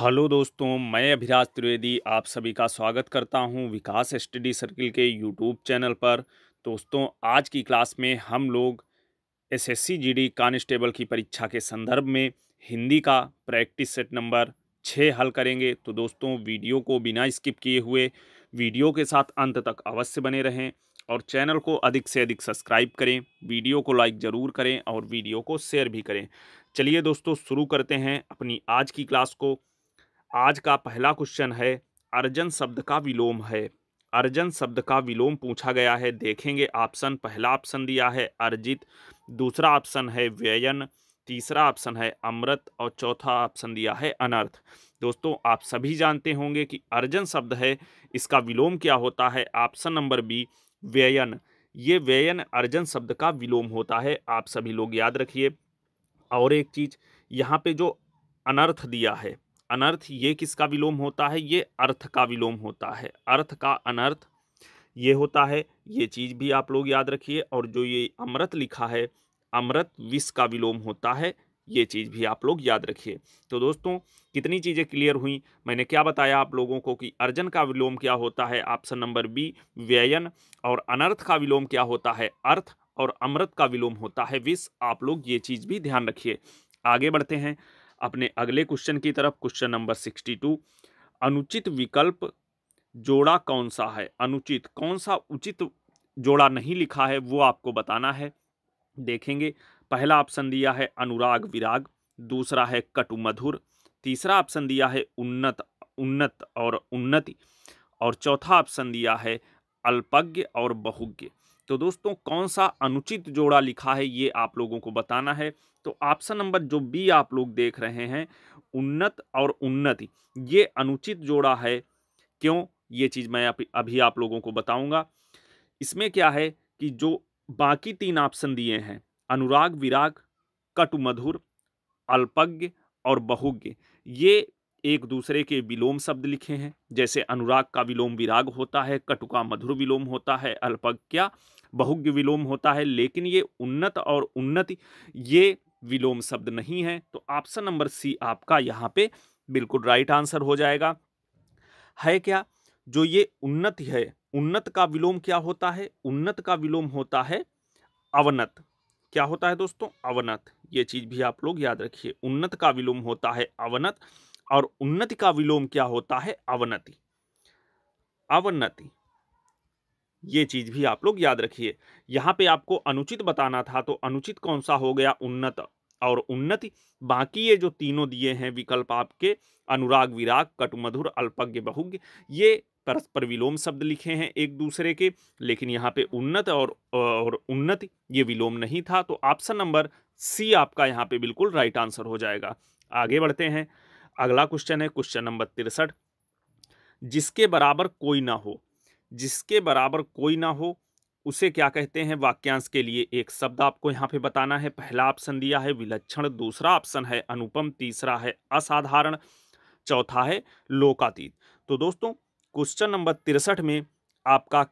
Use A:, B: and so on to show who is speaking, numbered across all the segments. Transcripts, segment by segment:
A: hello दोस्तों मैं अभिराज त्रिवेदी आप सभी का स्वागत करता हूं विकास स्टडी सर्किल के यूट्यूब चैनल पर दोस्तों आज की क्लास में हम लोग एसएससी जीडी कांस्टेबल की परीक्षा के संदर्भ में हिंदी का प्रैक्टिस सेट नंबर छः हल करेंगे तो दोस्तों वीडियो को बिना स्किप किए हुए वीडियो के साथ अंत तक अवश्य बने रहें और चैनल को अधिक से अधिक सब्सक्राइब करें वीडियो को लाइक ज़रूर करें और वीडियो को शेयर भी करें चलिए दोस्तों शुरू करते हैं अपनी आज की क्लास को आज का पहला क्वेश्चन है अर्जन शब्द का विलोम है अर्जन शब्द का विलोम पूछा गया है देखेंगे ऑप्शन पहला ऑप्शन दिया है अर्जित दूसरा ऑप्शन है व्ययन तीसरा ऑप्शन है अमृत और चौथा ऑप्शन दिया है अनर्थ दोस्तों आप सभी जानते होंगे कि अर्जन शब्द है इसका विलोम क्या होता है ऑप्शन नंबर बी व्ययन ये व्ययन अर्जन शब्द का विलोम होता है आप सभी लोग याद रखिए और एक चीज़ यहाँ पे जो अनर्थ दिया है अनर्थ ये किसका विलोम होता है ये अर्थ का विलोम होता है अर्थ का अनर्थ ये होता है ये चीज़ भी आप लोग याद रखिए और जो ये अमृत लिखा है अमृत विष का विलोम होता है ये चीज़ भी आप लोग याद रखिए तो दोस्तों कितनी चीज़ें क्लियर हुई मैंने क्या बताया आप लोगों को कि अर्जन का विलोम क्या होता है ऑप्शन नंबर बी व्ययन और अनर्थ का विलोम क्या होता है अर्थ और अमृत का विलोम होता है विष आप लोग ये चीज़ भी ध्यान रखिए आगे बढ़ते हैं अपने अगले क्वेश्चन की तरफ क्वेश्चन नंबर सिक्सटी टू अनुचित विकल्प जोड़ा कौन सा है अनुचित कौन सा उचित जोड़ा नहीं लिखा है वो आपको बताना है देखेंगे पहला ऑप्शन दिया है अनुराग विराग दूसरा है कटु मधुर तीसरा ऑप्शन दिया है उन्नत उन्नत और उन्नति और चौथा ऑप्शन दिया है अल्पज्ञ और बहुज्ञ तो दोस्तों कौन सा अनुचित जोड़ा लिखा है ये आप लोगों को बताना है तो ऑप्शन नंबर जो बी आप लोग देख रहे हैं उन्नत और उन्नति ये अनुचित जोड़ा है क्यों ये चीज़ मैं अभी आप लोगों को बताऊंगा इसमें क्या है कि जो बाकी तीन ऑप्शन दिए हैं अनुराग विराग कटु मधुर अल्पज्ञ और बहुज्ञ ये एक दूसरे के विलोम शब्द लिखे हैं जैसे अनुराग का विलोम विराग होता है कटु का मधुर विलोम होता है अल्पज्ञा बहुज्ञ विलोम होता है लेकिन ये उन्नत और उन्नति ये विलोम शब्द नहीं है तो ऑप्शन नंबर सी आपका यहाँ पे बिल्कुल राइट आंसर हो जाएगा है क्या जो ये उन्नति है उन्नत का विलोम क्या होता है उन्नत का विलोम होता है अवनत क्या होता है दोस्तों अवनत ये चीज़ भी आप लोग याद रखिए उन्नत का विलोम होता है अवनत और उन्नति का विलोम क्या होता है अवनति अवनति ये चीज भी आप लोग याद रखिए यहां पे आपको अनुचित बताना था तो अनुचित कौन सा हो गया उन्नत और उन्नति बाकी ये जो तीनों दिए हैं विकल्प आपके अनुराग विराग कटुमधुर अल्पज्ञ बहुज्ञ ये परस्पर विलोम शब्द लिखे हैं एक दूसरे के लेकिन यहाँ पे उन्नत और और उन्नति ये विलोम नहीं था तो ऑप्शन नंबर सी आपका यहाँ पे बिल्कुल राइट आंसर हो जाएगा आगे बढ़ते हैं अगला क्वेश्चन है क्वेश्चन नंबर तिरसठ जिसके बराबर कोई ना हो जिसके बराबर कोई ना हो उसे क्या कहते हैं वाक्यांश के लिए एक शब्द आपको यहाँ पे बताना है पहला ऑप्शन दिया है विलक्षण दूसरा ऑप्शन है अनुपम तीसरा है असाधारण चौथा है लोकातीत तो दोस्तों क्वेश्चन नंबर तिरसठ में आपका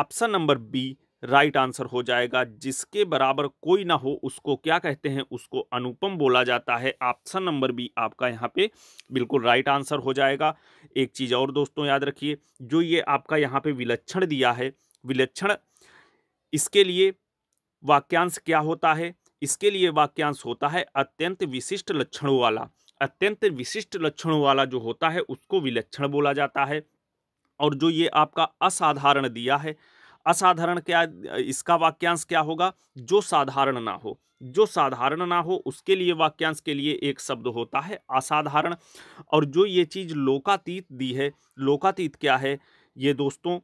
A: option number B right answer हो जाएगा जिसके बराबर कोई ना हो उसको क्या कहते हैं उसको अनुपम बोला जाता है ऑप्शन नंबर बी आपका यहाँ पे बिल्कुल राइट आंसर हो जाएगा एक चीज़ और दोस्तों याद रखिए जो ये आपका यहाँ पे विलक्षण दिया है विलक्षण इसके लिए वाक्यांश क्या होता है इसके लिए वाक्यांश होता है अत्यंत विशिष्ट लक्षणों वाला अत्यंत विशिष्ट लक्षणों वाला जो होता है उसको विलक्षण बोला जाता है और जो ये आपका असाधारण दिया है असाधारण क्या इसका वाक्यांश क्या होगा जो साधारण ना हो जो साधारण ना हो उसके लिए वाक्यांश के लिए एक शब्द होता है असाधारण और जो ये चीज़ लोकातीत दी है लोकातीत क्या है ये दोस्तों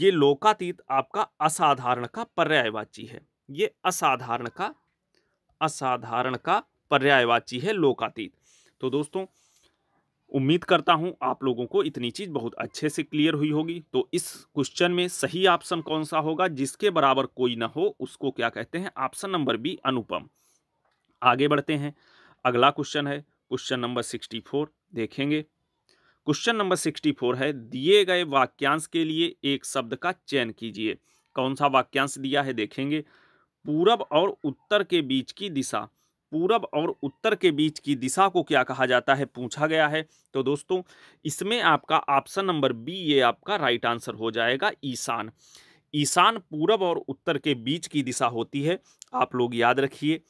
A: ये लोकातीत आपका असाधारण का पर्यायवाची है ये असाधारण का असाधारण का पर्यायवाची है लोकातीत तो दोस्तों उम्मीद करता हूं आप लोगों को इतनी चीज़ बहुत अच्छे से क्लियर हुई होगी तो इस क्वेश्चन में सही ऑप्शन कौन सा होगा जिसके बराबर कोई ना हो उसको क्या कहते हैं ऑप्शन नंबर बी अनुपम आगे बढ़ते हैं अगला क्वेश्चन है क्वेश्चन नंबर सिक्सटी फोर देखेंगे क्वेश्चन नंबर सिक्सटी फोर है दिए गए वाक्यांश के लिए एक शब्द का चयन कीजिए कौन सा वाक्यांश दिया है देखेंगे पूरब और उत्तर के बीच की दिशा पूरब और उत्तर के बीच की दिशा को क्या कहा जाता है पूछा गया है तो दोस्तों इसमें आपका ऑप्शन नंबर बी ये आपका राइट आंसर हो जाएगा ईशान ईशान पूरब और उत्तर के बीच की दिशा होती है आप लोग याद रखिए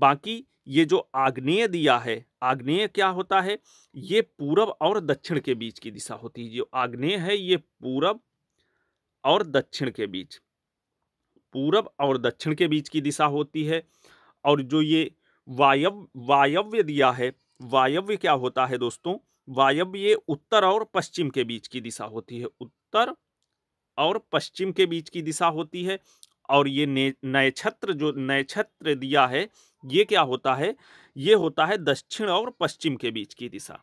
A: बाकी ये जो आग्नेय दिया है आग्नेय क्या होता है ये पूरब और दक्षिण के बीच की दिशा होती है जो आग्नेय है ये पूरब और दक्षिण के बीच पूरब और दक्षिण के बीच की दिशा होती है और जो ये वायव वायव्य दिया है वायव्य क्या होता है दोस्तों वायव्य उत्तर और पश्चिम के बीच की दिशा होती है उत्तर और पश्चिम के बीच की दिशा होती है और ये नक्षत्र जो नक्षत्र दिया है ये क्या होता है ये होता है दक्षिण और पश्चिम के बीच की दिशा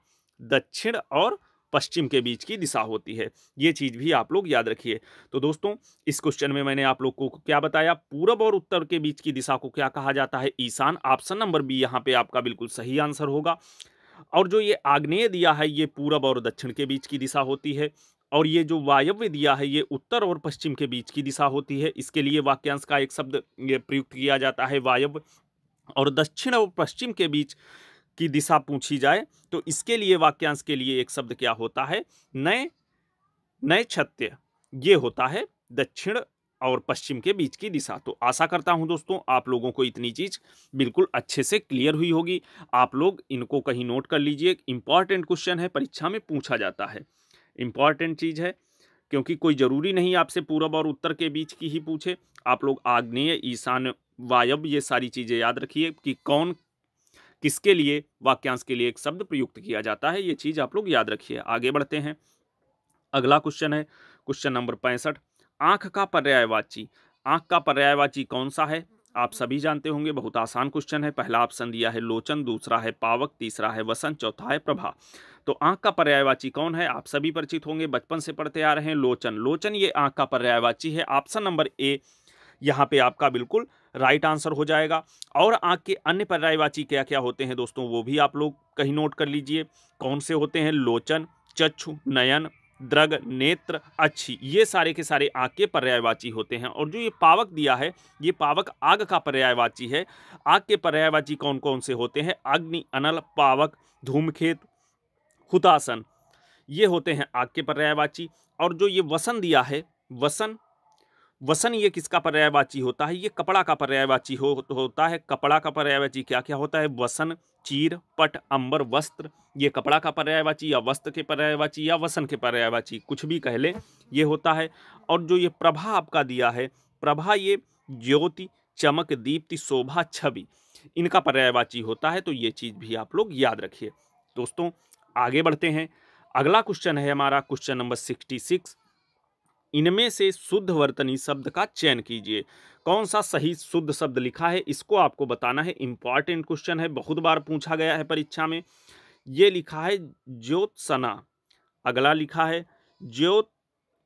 A: दक्षिण और पश्चिम के बीच की दिशा होती है ये चीज़ भी आप लोग याद रखिए तो दोस्तों इस क्वेश्चन में मैंने आप लोग को क्या बताया पूरब और उत्तर के बीच की दिशा को क्या कहा जाता है ईशान ऑप्शन नंबर बी यहाँ पे आपका बिल्कुल सही आंसर होगा और जो ये आग्नेय दिया है ये पूरब और दक्षिण के बीच की दिशा होती है और ये जो वायव्य दिया है ये उत्तर और पश्चिम के बीच की दिशा होती है इसके लिए वाक्यांश का एक शब्द ये प्रयुक्त किया जाता है वायव्य और दक्षिण और पश्चिम के बीच की दिशा पूछी जाए तो इसके लिए वाक्यांश के लिए एक शब्द क्या होता है नए नए छत्य ये होता है दक्षिण और पश्चिम के बीच की दिशा तो आशा करता हूं दोस्तों आप लोगों को इतनी चीज़ बिल्कुल अच्छे से क्लियर हुई होगी आप लोग इनको कहीं नोट कर लीजिए इम्पॉर्टेंट क्वेश्चन है परीक्षा में पूछा जाता है इंपॉर्टेंट चीज़ है क्योंकि कोई ज़रूरी नहीं आपसे पूरब और उत्तर के बीच की ही पूछे आप लोग आग्नेय ईशान वायव ये सारी चीज़ें याद रखिए कि कौन किसके लिए वाक्यांश के लिए एक शब्द प्रयुक्त किया जाता है ये चीज़ आप लोग याद रखिए आगे बढ़ते हैं अगला क्वेश्चन है क्वेश्चन नंबर पैंसठ आंख का पर्यायवाची आंख का पर्यायवाची कौन सा है आप सभी जानते होंगे बहुत आसान क्वेश्चन है पहला ऑप्शन दिया है लोचन दूसरा है पावक तीसरा है वसंत चौथा है प्रभा तो आंख का पर्यायवाची कौन है आप सभी परिचित होंगे बचपन से पढ़ते आ रहे हैं लोचन लोचन ये आंख का पर्यायवाची है ऑप्शन नंबर ए यहाँ पे आपका बिल्कुल राइट आंसर हो जाएगा और आँख के अन्य पर्यायवाची क्या क्या होते हैं दोस्तों वो भी आप लोग कहीं नोट कर लीजिए कौन से होते हैं लोचन चक्षु नयन द्रग नेत्र अच्छी ये सारे के सारे आग के पर्यायवाची होते हैं और जो ये पावक दिया है ये पावक आग का पर्यायवाची है आग के पर्यायवाची कौन कौन से होते हैं अग्नि अनल पावक धूमखेत हुतासन ये होते हैं आग के पर्यायवाची और जो ये वसन दिया है वसन वसन ये किसका पर्यायवाची होता है ये कपड़ा का पर्यायवाची हो, होता है कपड़ा का पर्यायवाची क्या क्या होता है वसन चीर पट अंबर वस्त्र ये कपड़ा का पर्यायवाची या वस्त्र के पर्यायवाची या वसन के पर्यायवाची कुछ भी कह ले ये होता है और जो ये प्रभा आपका दिया है प्रभा ये ज्योति चमक दीप्ति शोभा छवि इनका पर्यायवाची होता है तो ये चीज़ भी आप लोग याद रखिए दोस्तों आगे बढ़ते हैं अगला क्वेश्चन है हमारा क्वेश्चन नंबर सिक्सटी सिक्स इनमें से शुद्ध वर्तनी शब्द का चयन कीजिए कौन सा सही शुद्ध शब्द लिखा है इसको आपको बताना है इम्पॉर्टेंट क्वेश्चन है बहुत बार पूछा गया है परीक्षा में ये लिखा है ज्योत्सना अगला लिखा है ज्योत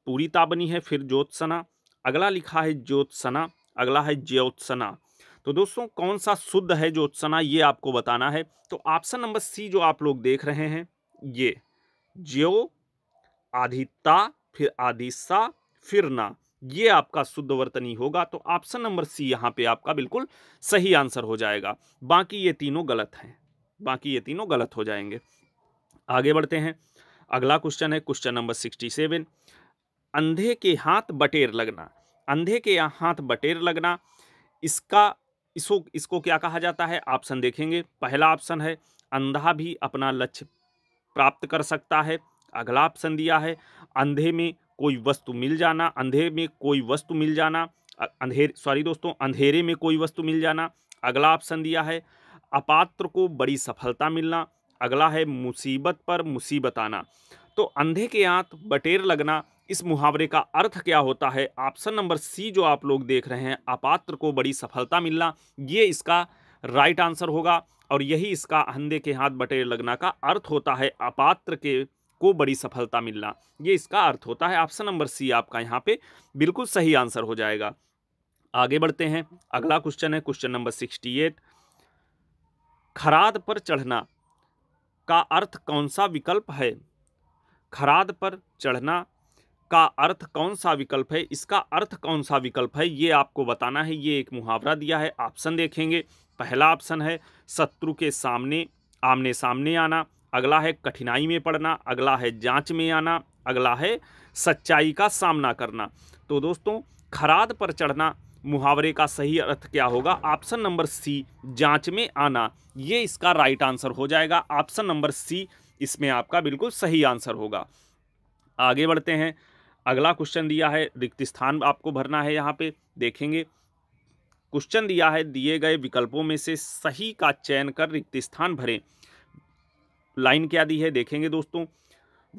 A: पूरी ताबनी है फिर ज्योत्सना अगला लिखा है ज्योत्सना अगला है ज्योत्सना तो दोस्तों कौन सा शुद्ध है ज्योत्सना ये आपको बताना है तो ऑप्शन नंबर सी जो आप लोग देख रहे हैं ये ज्यो आधिता फिर आदिशा फिर ना ये आपका शुद्ध वर्तनी होगा तो ऑप्शन नंबर सी यहाँ पे आपका बिल्कुल सही आंसर हो जाएगा बाकी ये तीनों गलत हैं बाकी ये तीनों गलत हो जाएंगे आगे बढ़ते हैं अगला क्वेश्चन है क्वेश्चन नंबर सिक्सटी सेवन अंधे के हाथ बटेर लगना अंधे के हाथ बटेर लगना इसका इसको इसको क्या कहा जाता है ऑप्शन देखेंगे पहला ऑप्शन है अंधा भी अपना लक्ष्य प्राप्त कर सकता है अगला ऑप्शन दिया है अंधे में कोई वस्तु मिल जाना अंधे में कोई वस्तु मिल जाना अंधेरे सॉरी दोस्तों अंधेरे में कोई वस्तु मिल जाना अगला ऑप्शन दिया है अपात्र को बड़ी सफलता मिलना अगला है मुसीबत पर मुसीबत आना तो अंधे के आंत बटेर लगना इस मुहावरे का अर्थ क्या होता है ऑप्शन नंबर सी जो आप लोग देख रहे हैं अपात्र को बड़ी सफलता मिलना ये इसका राइट आंसर होगा और यही इसका अंधे के हाथ बटेर लगना का अर्थ होता है अपात्र के को बड़ी सफलता मिलना ये इसका अर्थ होता है ऑप्शन नंबर सी आपका यहाँ पे बिल्कुल सही आंसर हो जाएगा आगे बढ़ते हैं अगला क्वेश्चन है क्वेश्चन नंबर सिक्सटी एट खराद पर चढ़ना का अर्थ कौन सा विकल्प है खराद पर चढ़ना का अर्थ कौन सा विकल्प है इसका अर्थ कौन सा विकल्प है ये आपको बताना है ये एक मुहावरा दिया है ऑप्शन देखेंगे पहला ऑप्शन है शत्रु के सामने आमने सामने आना अगला है कठिनाई में पड़ना अगला है जांच में आना अगला है सच्चाई का सामना करना तो दोस्तों खराद पर चढ़ना मुहावरे का सही अर्थ क्या होगा ऑप्शन नंबर सी जांच में आना ये इसका राइट आंसर हो जाएगा ऑप्शन नंबर सी इसमें आपका बिल्कुल सही आंसर होगा आगे बढ़ते हैं अगला क्वेश्चन दिया है रिक्त स्थान आपको भरना है यहाँ पे देखेंगे क्वेश्चन दिया है दिए गए विकल्पों में से सही का चयन कर रिक्त स्थान भरें लाइन क्या दी है देखेंगे दोस्तों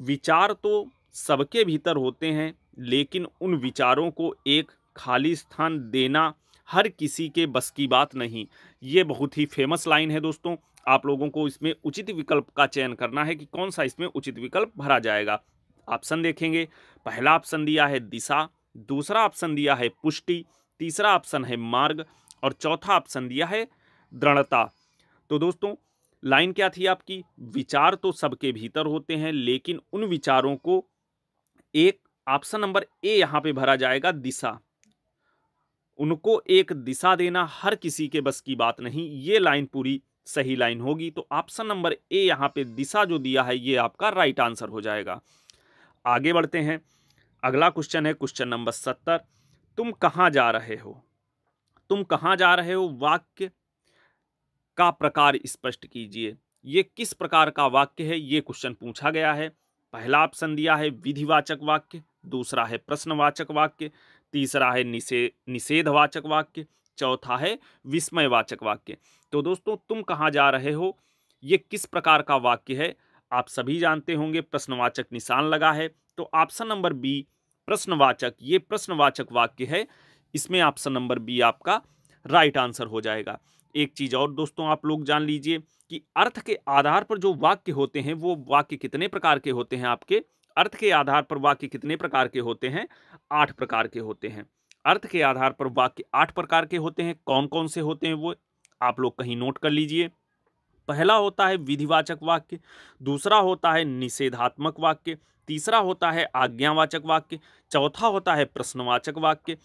A: विचार तो सबके भीतर होते हैं लेकिन उन विचारों को एक खाली स्थान देना हर किसी के बस की बात नहीं ये बहुत ही फेमस लाइन है दोस्तों आप लोगों को इसमें उचित विकल्प का चयन करना है कि कौन सा इसमें उचित विकल्प भरा जाएगा ऑप्शन देखेंगे पहला ऑप्शन दिया है दिशा दूसरा ऑप्शन दिया है पुष्टि तीसरा ऑप्शन है मार्ग और चौथा ऑप्शन दिया है दृढ़ता तो दोस्तों लाइन क्या थी आपकी विचार तो सबके भीतर होते हैं लेकिन उन विचारों को एक ऑप्शन नंबर ए यहां पे भरा जाएगा दिशा उनको एक दिशा देना हर किसी के बस की बात नहीं ये लाइन पूरी सही लाइन होगी तो ऑप्शन नंबर ए यहां पे दिशा जो दिया है ये आपका राइट आंसर हो जाएगा आगे बढ़ते हैं अगला क्वेश्चन है क्वेश्चन नंबर सत्तर तुम कहाँ जा रहे हो तुम कहाँ जा रहे हो वाक्य का प्रकार स्पष्ट कीजिए ये किस प्रकार का वाक्य है ये क्वेश्चन पूछा गया है पहला ऑप्शन दिया है विधिवाचक वाक्य दूसरा है प्रश्नवाचक वाक्य तीसरा है निषे निषेधवाचक वाक्य चौथा है विस्मयवाचक वाक्य तो दोस्तों तुम कहाँ जा रहे हो ये किस प्रकार का वाक्य है आप सभी जानते होंगे प्रश्नवाचक निशान लगा है तो ऑप्शन नंबर बी प्रश्नवाचक ये प्रश्नवाचक वाक्य है इसमें ऑप्शन नंबर बी आपका राइट आंसर हो जाएगा एक चीज़ और दोस्तों आप लोग जान लीजिए कि अर्थ के आधार पर जो वाक्य होते हैं वो वाक्य कितने प्रकार के होते हैं आपके अर्थ के आधार पर वाक्य कितने प्रकार के होते हैं आठ प्रकार के होते हैं अर्थ के आधार पर वाक्य आठ प्रकार के होते हैं कौन कौन से होते हैं वो आप लोग कहीं नोट कर लीजिए पहला होता है विधिवाचक वाक्य दूसरा होता है निषेधात्मक वाक्य तीसरा होता है आज्ञावाचक वाक्य चौथा होता है प्रश्नवाचक वाक्य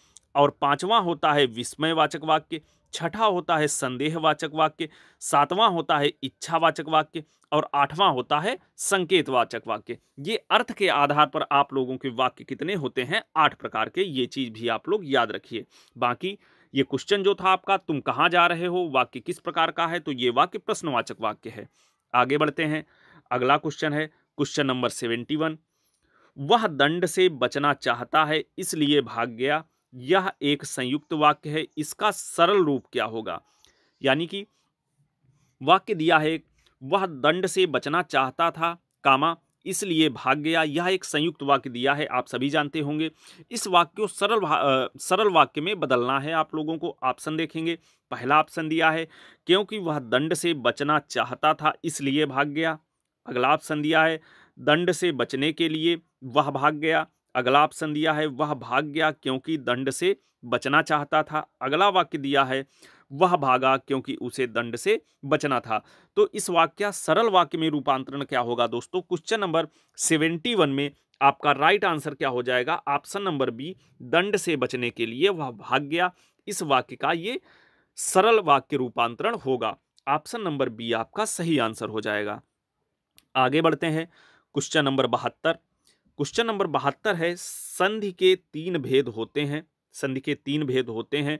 A: और पांचवा होता है विस्मयवाचक वाक्य छठा होता है संदेहवाचक वाक्य सातवां होता है इच्छावाचक वाक्य और आठवां होता है संकेतवाचक वाक्य ये अर्थ के आधार पर आप लोगों के वाक्य कितने होते हैं आठ प्रकार के ये चीज़ भी आप लोग याद रखिए बाकी ये क्वेश्चन जो था आपका तुम कहाँ जा रहे हो वाक्य किस प्रकार का है तो ये वाक्य प्रश्नवाचक वाक्य है आगे बढ़ते हैं अगला क्वेश्चन है क्वेश्चन नंबर सेवेंटी वन वह दंड से बचना चाहता है इसलिए भाग गया यह एक संयुक्त वाक्य है इसका सरल रूप क्या होगा यानी कि वाक्य दिया है वह दंड से बचना चाहता था कामा इसलिए भाग गया यह एक संयुक्त वाक्य दिया है आप सभी जानते होंगे इस वाक्य को सरल सरल वाक्य में बदलना है आप लोगों को ऑप्शन देखेंगे पहला ऑप्शन दिया है क्योंकि वह दंड से बचना चाहता था इसलिए भाग गया अगला ऑप्शन दिया है दंड से बचने के लिए वह भाग गया अगला ऑप्शन दिया है वह भाग गया क्योंकि दंड से बचना चाहता था अगला वाक्य दिया है वह भागा क्योंकि उसे दंड से बचना था तो इस वाक्य सरल वाक्य में रूपांतरण क्या होगा दोस्तों क्वेश्चन नंबर सेवेंटी वन में आपका राइट आंसर क्या हो जाएगा ऑप्शन नंबर बी दंड से बचने के लिए वह भाग गया इस वाक्य का ये सरल वाक्य रूपांतरण होगा ऑप्शन नंबर बी आपका सही आंसर हो जाएगा आगे बढ़ते हैं क्वेश्चन नंबर बहत्तर क्वेश्चन नंबर बहत्तर है संधि के तीन भेद होते हैं संधि के तीन भेद होते हैं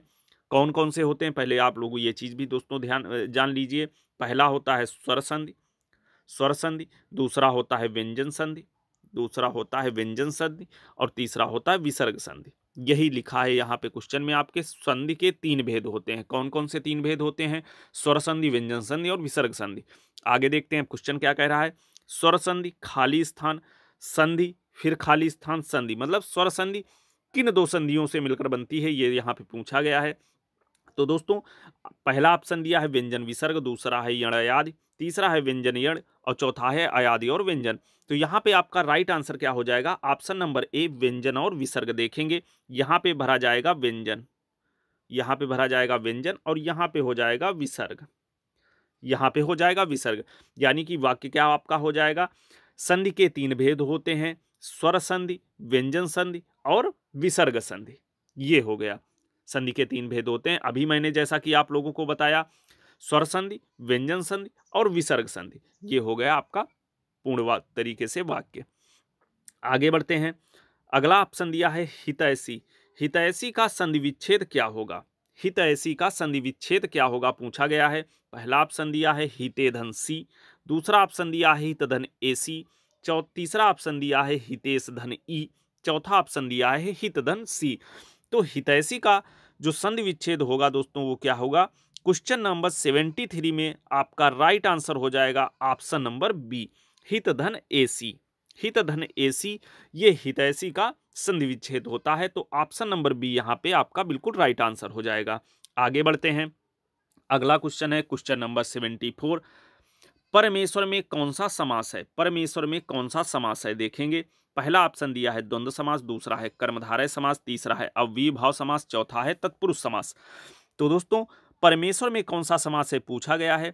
A: कौन कौन से होते हैं पहले आप लोगों ये चीज़ भी दोस्तों ध्यान जान लीजिए पहला होता है स्वर संधि स्वर संधि दूसरा होता है व्यंजन संधि दूसरा होता है व्यंजन संधि और तीसरा होता है विसर्ग संधि यही लिखा है यहाँ पे क्वेश्चन में आपके संधि के तीन भेद होते हैं कौन कौन से तीन भेद होते हैं स्वर संधि व्यंजन संधि और विसर्ग संधि आगे देखते हैं क्वेश्चन क्या कह रहा है स्वर संधि खाली स्थान संधि फिर खाली स्थान संधि मतलब स्वर संधि किन दो संधियों से मिलकर बनती है ये यहाँ पे पूछा गया है तो दोस्तों पहला ऑप्शन दिया है व्यंजन विसर्ग दूसरा है यण अयादि तीसरा है व्यंजन यण और चौथा है अयादि और व्यंजन तो यहाँ पे आपका राइट आंसर क्या हो जाएगा ऑप्शन नंबर ए व्यंजन और विसर्ग देखेंगे यहाँ पे भरा जाएगा व्यंजन यहाँ पे भरा जाएगा व्यंजन और यहाँ पे हो जाएगा विसर्ग यहाँ पे हो जाएगा विसर्ग यानी कि वाक्य क्या आपका हो जाएगा संधि के तीन भेद होते हैं स्वर संधि व्यंजन संधि और विसर्ग संधि ये हो गया संधि के तीन भेद होते हैं अभी मैंने जैसा कि आप लोगों को बताया स्वर संधि व्यंजन संधि और विसर्ग संधि ये हो गया आपका पूर्णवा तरीके से वाक्य आगे बढ़ते हैं अगला ऑप्शन दिया है हितैषी हितैषी का संधि विच्छेद क्या होगा हितैषी का संधि विच्छेद क्या होगा पूछा गया है पहला ऑप्शन दिया है हितेधन सी दूसरा ऑप्शन दिया है हितधन ए सी तीसरा ऑप्शन दिया है हितेश धन ई चौथा ऑप्शन दिया है हित धन सी तो हितैषी का जो संधि विच्छेद होगा दोस्तों वो क्या होगा क्वेश्चन नंबर सेवेंटी थ्री में आपका राइट आंसर हो जाएगा ऑप्शन नंबर बी हित धन ए सी हित धन ए सी ये हितैषी का संधि विच्छेद होता है तो ऑप्शन नंबर बी यहाँ पे आपका बिल्कुल राइट आंसर हो जाएगा आगे बढ़ते हैं अगला क्वेश्चन है क्वेश्चन नंबर सेवेंटी फोर परमेश्वर में कौन सा समास है परमेश्वर में कौन सा समास है देखेंगे पहला ऑप्शन दिया है द्वंद्व समास दूसरा है कर्मधारय समास तीसरा है भाव समास चौथा है तत्पुरुष समास तो दोस्तों परमेश्वर में कौन सा समास है पूछा गया है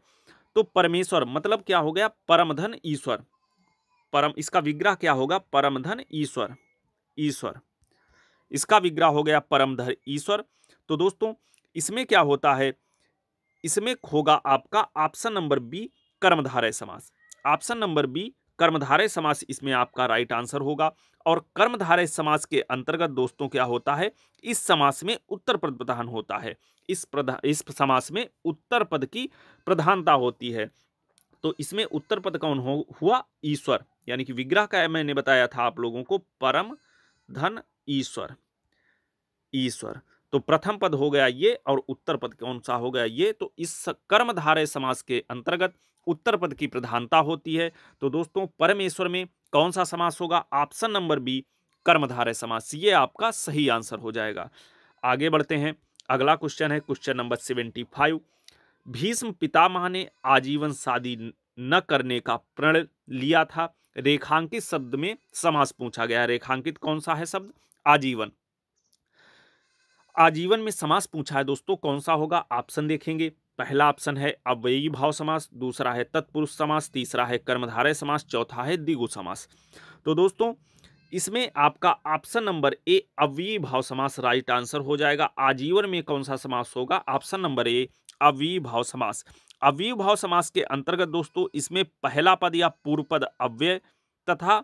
A: तो परमेश्वर मतलब क्या हो गया परमधन ईश्वर परम इसका विग्रह क्या होगा परमधन ईश्वर ईश्वर इसका विग्रह हो गया परमधन ईश्वर तो दोस्तों इसमें क्या होता है इसमें होगा आपका ऑप्शन नंबर बी कर्मधारय समास ऑप्शन नंबर बी कर्मधारय समास इसमें आपका राइट आंसर होगा और कर्मधारय समास के अंतर्गत दोस्तों क्या होता है इस समास में उत्तर पद प्रधान होता है इस प्रधान इस समास में उत्तर पद की प्रधानता होती है तो इसमें उत्तर पद कौन हो हुआ ईश्वर यानी कि विग्रह का मैंने बताया था आप लोगों को परम धन ईश्वर ईश्वर तो प्रथम पद हो गया ये और उत्तर पद कौन सा हो गया ये तो इस कर्मधारय समास के अंतर्गत उत्तर पद की प्रधानता होती है तो दोस्तों परमेश्वर में कौन सा समास होगा ऑप्शन नंबर बी कर्मधारय समास ये आपका सही आंसर हो जाएगा आगे बढ़ते हैं अगला क्वेश्चन है question number seventy five Bhishma Pitamah ने आजीवन शादी न करने का प्रण लिया था रेखांकित शब्द में समास पूछा गया रेखांकित कौन सा है शब्द आजीवन आजीवन में समास पूछा है दोस्तों कौन सा होगा ऑप्शन देखेंगे पहला ऑप्शन है अव्ययी भाव समास दूसरा है तत्पुरुष समास तीसरा है कर्मधारय समास चौथा है दिगु समास तो दोस्तों इसमें आपका ऑप्शन नंबर ए अव्ययी भाव समास राइट आंसर हो जाएगा आजीवन में कौन सा समास होगा ऑप्शन नंबर ए अव्ययी भाव समास अव्ययी भाव समास के अंतर्गत दोस्तों इसमें पहला पद या पूर्व पद अव्यय तथा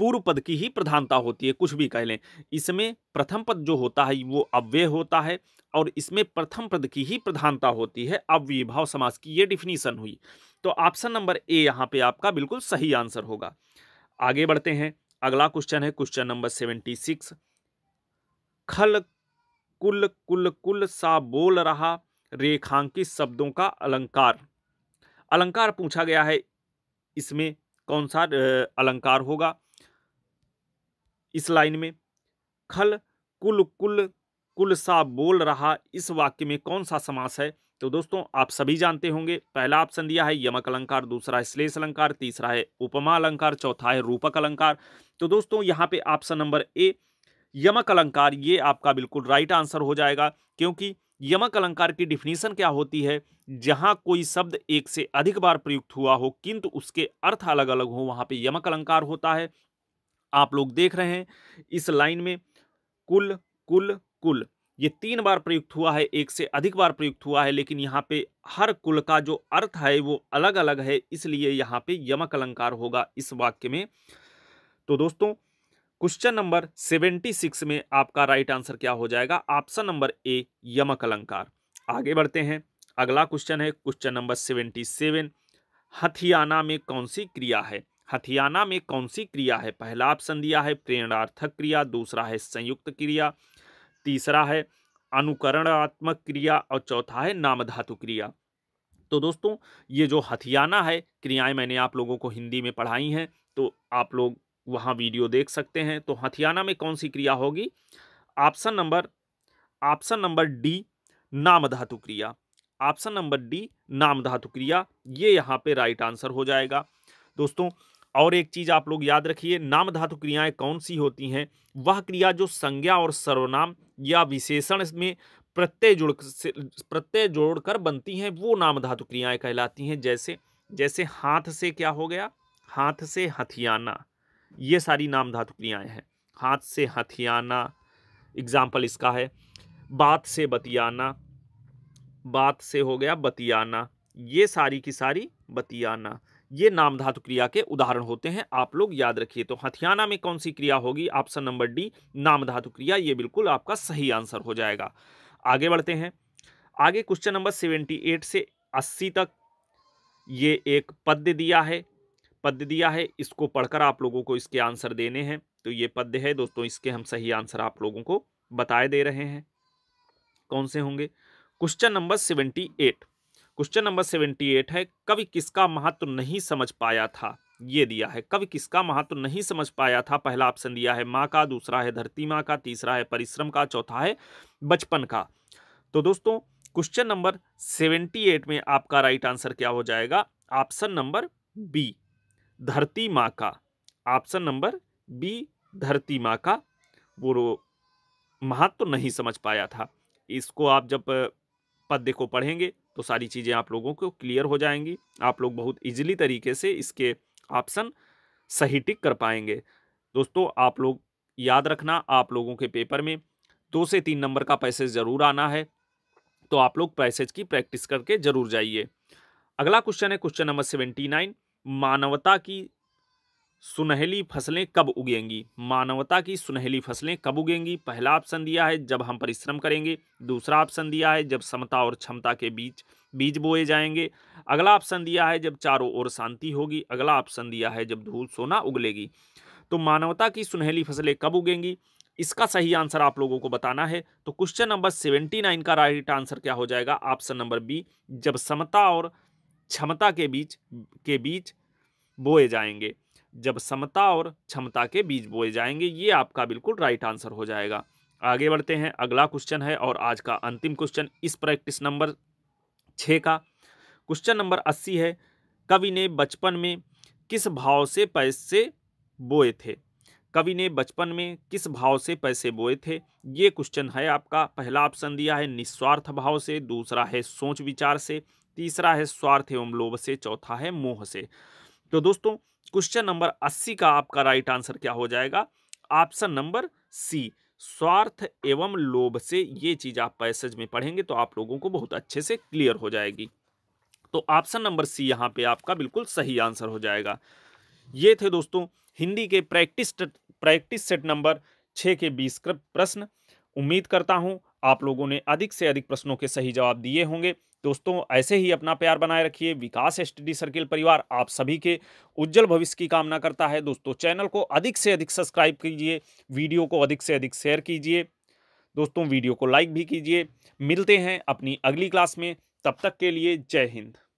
A: पूर्व पद की ही प्रधानता होती है कुछ भी कह लें इसमें प्रथम पद जो होता है वो अव्यय होता है और इसमें प्रथम पद की ही प्रधानता होती है अव्यभाव समास की ये डिफिनीशन हुई तो ऑप्शन नंबर ए यहाँ पे आपका बिल्कुल सही आंसर होगा आगे बढ़ते हैं अगला क्वेश्चन है क्वेश्चन नंबर सेवेंटी सिक्स खल कुल कुल कुल सा बोल रहा रेखांकित शब्दों का अलंकार अलंकार पूछा गया है इसमें कौन सा अलंकार होगा इस लाइन में खल कुल कुल कुल सा बोल रहा इस वाक्य में कौन सा समास है तो दोस्तों आप सभी जानते होंगे पहला ऑप्शन दिया है यमक अलंकार दूसरा है श्लेष अलंकार तीसरा है उपमा अलंकार चौथा है रूपक अलंकार तो दोस्तों यहाँ पे ऑप्शन नंबर ए यमक अलंकार ये आपका बिल्कुल राइट आंसर हो जाएगा क्योंकि यमक अलंकार की डिफिनीशन क्या होती है जहाँ कोई शब्द एक से अधिक बार प्रयुक्त हुआ हो किंतु उसके अर्थ अलग अलग हो वहाँ पे यमक अलंकार होता है आप लोग देख रहे हैं इस लाइन में कुल कुल कुल ये तीन बार प्रयुक्त हुआ है एक से अधिक बार प्रयुक्त हुआ है लेकिन यहाँ पे हर कुल का जो अर्थ है वो अलग अलग है इसलिए यहाँ पे यमक अलंकार होगा इस वाक्य में तो दोस्तों क्वेश्चन नंबर सेवेंटी सिक्स में आपका राइट आंसर क्या हो जाएगा ऑप्शन नंबर ए यमक अलंकार आगे बढ़ते हैं अगला क्वेश्चन है क्वेश्चन नंबर सेवेंटी सेवन हथियाना में कौन सी क्रिया है हथियाना में कौन सी क्रिया है पहला ऑप्शन दिया है प्रेरणार्थक क्रिया दूसरा है संयुक्त क्रिया तीसरा है अनुकरणात्मक क्रिया और चौथा है नामधातु क्रिया तो दोस्तों ये जो हथियाना है क्रियाएं मैंने आप लोगों को हिंदी में पढ़ाई हैं तो आप लोग वहाँ वीडियो देख सकते हैं तो हथियाना में कौन सी क्रिया होगी option number option number D नाम धातु क्रिया ऑप्शन नंबर डी नाम धातु क्रिया ये यहाँ पे राइट आंसर हो जाएगा दोस्तों और एक चीज़ आप लोग याद रखिए नाम धातु क्रियाएं कौन सी होती हैं वह क्रिया जो संज्ञा और सर्वनाम या विशेषण में प्रत्यय जोड़ से प्रत्यय जोड़कर बनती हैं वो नाम धातु क्रियाएं कहलाती हैं जैसे जैसे हाथ से क्या हो गया हाथ से हथियाना ये सारी नाम धातु क्रियाएं हैं हाथ से हथियाना एग्जाम्पल इसका है बात से बतियाना बात से हो गया बतियाना ये सारी की सारी बतियाना ये नाम धातु क्रिया के उदाहरण होते हैं आप लोग याद रखिए तो हथियाना में कौन सी क्रिया होगी ऑप्शन नंबर डी नाम धातु क्रिया ये बिल्कुल आपका सही आंसर हो जाएगा आगे बढ़ते हैं आगे क्वेश्चन नंबर सेवेंटी एट से अस्सी तक ये एक पद्य दिया है पद्य दिया है इसको पढ़कर आप लोगों को इसके आंसर देने हैं तो ये पद्य है दोस्तों इसके हम सही आंसर आप लोगों को बताए दे रहे हैं कौन से होंगे question number seventy eight question number seventy eight है कवि किसका महत्व नहीं समझ पाया था ये दिया है कवि किसका महत्व नहीं समझ पाया था पहला ऑप्शन दिया है माँ का दूसरा है धरती माँ का तीसरा है परिश्रम का चौथा है बचपन का तो दोस्तों क्वेश्चन नंबर सेवेंटी एट में आपका राइट आंसर क्या हो जाएगा ऑप्शन नंबर बी धरती माँ का ऑप्शन नंबर बी धरती माँ का वो महत्व तो नहीं समझ पाया था इसको आप जब पद्य को पढ़ेंगे तो सारी चीज़ें आप लोगों को क्लियर हो जाएंगी आप लोग बहुत ईजिली तरीके से इसके ऑप्शन सही टिक कर पाएंगे दोस्तों आप लोग याद रखना आप लोगों के पेपर में दो से तीन नंबर का पैसेज ज़रूर आना है तो आप लोग पैसेज की प्रैक्टिस करके जरूर जाइए अगला क्वेश्चन है क्वेश्चन नंबर सेवेंटी नाइन मानवता की सुनहली फसलें कब उगेंगी मानवता की सुनहली फसलें कब उगेंगी पहला ऑप्शन दिया है जब हम परिश्रम करेंगे दूसरा ऑप्शन दिया है जब समता और क्षमता के बीच बीज बोए जाएंगे अगला ऑप्शन दिया है जब चारों ओर शांति होगी अगला ऑप्शन दिया है जब धूल सोना उगलेगी तो मानवता की सुनहली फसलें कब उगेंगी इसका सही आंसर आप लोगों को बताना है तो क्वेश्चन नंबर सेवेंटी नाइन का राइट आंसर क्या हो जाएगा ऑप्शन नंबर बी जब समता और क्षमता के बीच के बीच बोए जाएंगे जब समता और क्षमता के बीज बोए जाएंगे ये आपका बिल्कुल राइट आंसर हो जाएगा आगे बढ़ते हैं अगला क्वेश्चन है और आज का अंतिम क्वेश्चन इस प्रैक्टिस नंबर छः का क्वेश्चन नंबर अस्सी है कवि ने बचपन में किस भाव से पैसे बोए थे कवि ने बचपन में किस भाव से पैसे बोए थे ये क्वेश्चन है आपका पहला ऑप्शन दिया है निस्वार्थ भाव से दूसरा है सोच विचार से तीसरा है स्वार्थ एवं लोभ से चौथा है मोह से तो दोस्तों क्वेश्चन नंबर 80 का आपका राइट आंसर क्या हो जाएगा ऑप्शन नंबर सी स्वार्थ एवं लोभ से ये चीज आप पैसेज में पढ़ेंगे तो आप लोगों को बहुत अच्छे से क्लियर हो जाएगी तो ऑप्शन नंबर सी यहाँ पे आपका बिल्कुल सही आंसर हो जाएगा ये थे दोस्तों हिंदी के प्रैक्टिस प्रैक्टिस सेट नंबर छः के बीस प्रश्न उम्मीद करता हूँ आप लोगों ने अधिक से अधिक प्रश्नों के सही जवाब दिए होंगे दोस्तों ऐसे ही अपना प्यार बनाए रखिए विकास स्टडी सर्किल परिवार आप सभी के उज्जवल भविष्य की कामना करता है दोस्तों चैनल को अधिक से अधिक सब्सक्राइब कीजिए वीडियो को अधिक से अधिक शेयर कीजिए दोस्तों वीडियो को लाइक भी कीजिए मिलते हैं अपनी अगली क्लास में तब तक के लिए जय हिंद